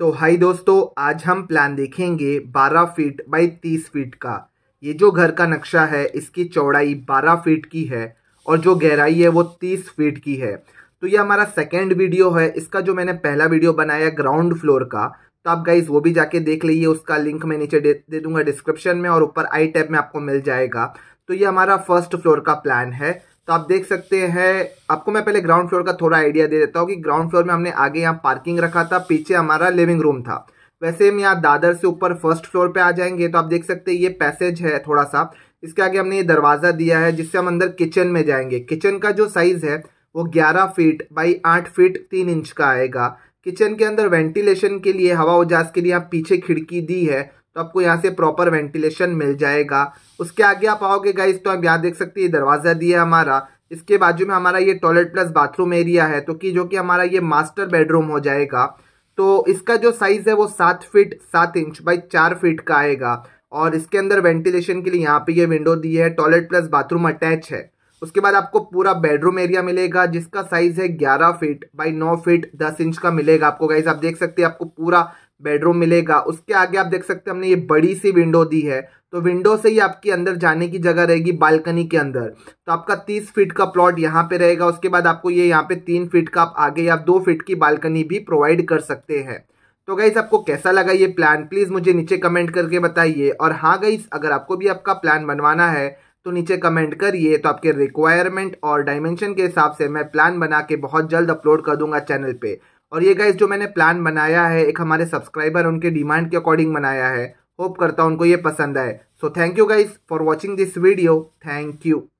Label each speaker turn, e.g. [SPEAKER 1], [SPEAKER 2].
[SPEAKER 1] तो हाय दोस्तों आज हम प्लान देखेंगे 12 फीट बाई 30 फीट का ये जो घर का नक्शा है इसकी चौड़ाई 12 फीट की है और जो गहराई है वो 30 फीट की है तो ये हमारा सेकेंड वीडियो है इसका जो मैंने पहला वीडियो बनाया ग्राउंड फ्लोर का तो आप गाइज वो भी जाके देख लीजिए उसका लिंक मैं नीचे दे, दे दूंगा डिस्क्रिप्शन में और ऊपर आई टैब में आपको मिल जाएगा तो ये हमारा फर्स्ट फ्लोर का प्लान है तो आप देख सकते हैं आपको मैं पहले ग्राउंड फ्लोर का थोड़ा आइडिया दे देता हूँ कि ग्राउंड फ्लोर में हमने आगे यहाँ पार्किंग रखा था पीछे हमारा लिविंग रूम था वैसे हम यहाँ दादर से ऊपर फर्स्ट फ्लोर पे आ जाएंगे तो आप देख सकते हैं ये पैसेज है थोड़ा सा इसके आगे हमने ये दरवाज़ा दिया है जिससे हम अंदर किचन में जाएंगे किचन का जो साइज़ है वो ग्यारह फीट बाई आठ फीट तीन इंच का आएगा किचन के अंदर वेंटिलेशन के लिए हवा उजास के लिए यहाँ पीछे खिड़की दी है तो आपको यहाँ से प्रॉपर वेंटिलेशन मिल जाएगा उसके आगे आप आओगे गाइस तो आप यहाँ देख सकते हैं दरवाज़ा दिया हमारा इसके बाजू में हमारा ये टॉयलेट प्लस बाथरूम एरिया है तो कि जो कि हमारा ये मास्टर बेडरूम हो जाएगा तो इसका जो साइज़ है वो सात फीट सात इंच बाई चार फीट का आएगा और इसके अंदर वेंटिलेशन के लिए यहाँ पे ये विंडो दी है टॉयलेट प्लस बाथरूम अटैच है उसके बाद आपको पूरा बेडरूम एरिया मिलेगा जिसका साइज है 11 फीट बाई 9 फीट 10 इंच का मिलेगा आपको गाइज आप देख सकते हैं आपको पूरा बेडरूम मिलेगा उसके आगे आप देख सकते हैं हमने ये बड़ी सी विंडो दी है तो विंडो से ही आपके अंदर जाने की जगह रहेगी बालकनी के अंदर तो आपका तीस फीट का प्लॉट यहाँ पे रहेगा उसके बाद आपको ये यहाँ पे तीन फीट का आप आगे या दो फीट की बालकनी भी प्रोवाइड कर सकते हैं तो गाइज आपको कैसा लगा ये प्लान प्लीज़ मुझे नीचे कमेंट करके बताइए और हाँ गाइज अगर आपको भी आपका प्लान बनवाना है तो नीचे कमेंट करिए तो आपके रिक्वायरमेंट और डायमेंशन के हिसाब से मैं प्लान बना के बहुत जल्द अपलोड कर दूंगा चैनल पे और ये गाइज जो मैंने प्लान बनाया है एक हमारे सब्सक्राइबर उनके डिमांड के अकॉर्डिंग बनाया है होप करता हूँ उनको ये पसंद आए so thank you guys for watching this video thank you